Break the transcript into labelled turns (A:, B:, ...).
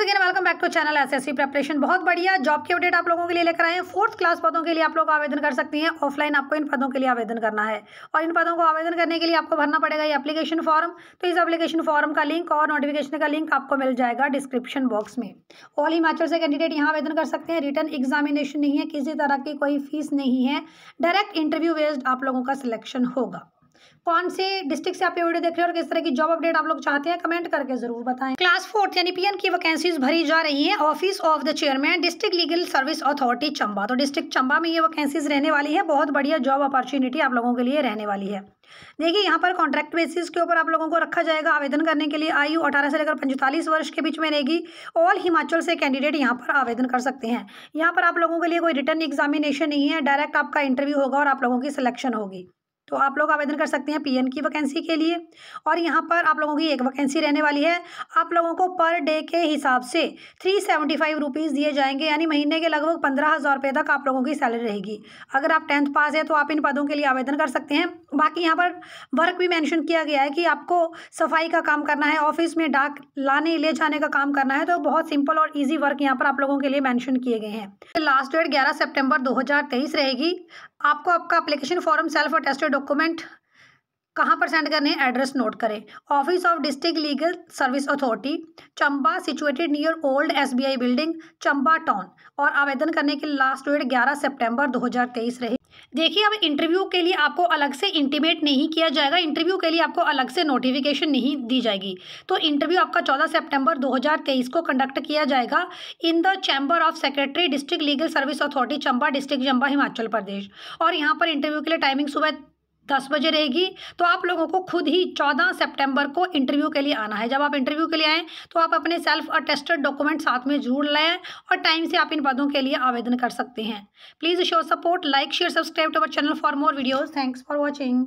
A: again welcome back to channel SSC preparation बहुत बढ़िया job के अपडेट आप लोगों के लिए लेकर आए हैं फोर्थ क्लास पदों के लिए आप लोग आवेदन कर सकती हैं ऑफलाइन आपको इन पदों के लिए आवेदन करना है और इन पदों को आवेदन करने के लिए आपको भरना पड़ेगा ये एप्लीकेशन फॉर्म तो इस एप्लीकेशन फॉर्म का लिंक और नोटिफिकेशन का लिंक आपको मिल जाएगा डिस्क्रिप्शन बॉक्स में ऑल हिमाचल से कैंडिडेट यहाँ आवेदन कर सकते हैं रिटर्न एग्जामिनेशन नहीं है किसी तरह की कोई फीस नहीं है डायरेक्ट इंटरव्यू बेस्ड आप लोगों का सिलेक्शन होगा कौन से डिस्ट्रिक्ट से आप ये वीडियो देख रहे हो और किस तरह की जॉब अपडेट आप लोग चाहते हैं कमेंट करके जरूर बताएं क्लास फोर्थ यानी पीएन की वैकेंसीज भरी जा रही हैं office of the chairman district legal service authority Chamba तो डिस्ट्रिक्ट चंबा में ये वैकेंसीज रहने वाली है बहुत बढ़िया जॉब अपॉर्चुनिटी आप लोगों के लिए रहने वाली है देखिए यहाँ पर कॉन्ट्रैक्ट बेसिस के ऊपर आप लोगों को रखा जाएगा आवेदन करने के लिए आयु अठारह से लेकर पैंतालीस वर्ष के बीच में रहेगी ऑल हिमाचल से कैंडिडेट यहाँ पर आवेदन कर सकते हैं यहाँ पर आप लोगों के लिए कोई रिटर्न एग्जामिनेशन नहीं है डायरेक्ट आपका इंटरव्यू होगा और आप लोगों की सिलेक्शन होगी तो आप लोग आवेदन कर सकते हैं पीएन की वैकेंसी के लिए और यहाँ पर आप लोगों की एक वैकेंसी रहने वाली है आप लोगों को पर डे के हिसाब से थ्री सेवेंटी फाइव रुपीज़ दिए जाएंगे यानी महीने के लगभग पंद्रह हज़ार रुपये तक आप लोगों की सैलरी रहेगी अगर आप टेंथ पास है तो आप इन पदों के लिए आवेदन कर सकते हैं बाकी यहाँ पर वर्क भी मैंशन किया गया है कि आपको सफाई का काम करना है ऑफिस में डाक लाने ले जाने का काम करना है तो बहुत सिंपल और ईजी वर्क यहाँ पर आप लोगों के लिए मैंशन किए गए हैं लास्ट डेट ग्यारह सेप्टेम्बर दो रहेगी आपको आपका application form self attested document कहाँ पर सेंड करने हैं एड्रेस नोट करें office of district legal service authority Chamba situated near old SBI building Chamba town और आवेदन करने की लास्ट डेट 11 सितंबर 2023 रही देखिए अब इंटरव्यू के लिए आपको अलग से इंटीमेट नहीं किया जाएगा इंटरव्यू के लिए आपको अलग से नोटिफिकेशन नहीं दी जाएगी तो इंटरव्यू आपका 14 सितंबर 2023 को कंडक्ट किया जाएगा in the chamber of secretary district legal service authority Chamba district Chamba Himachal Pradesh और यहाँ पर इंटरव्यू के लिए टाइमिंग सुबह दस बजे रहेगी तो आप लोगों को खुद ही चौदह सेप्टेम्बर को इंटरव्यू के लिए आना है जब आप इंटरव्यू के लिए आएँ तो आप अपने सेल्फ अटेस्टेड डॉक्यूमेंट साथ में जरूर लाएँ और टाइम से आप इन पदों के लिए आवेदन कर सकते हैं please show support like share subscribe to our channel for more videos thanks for watching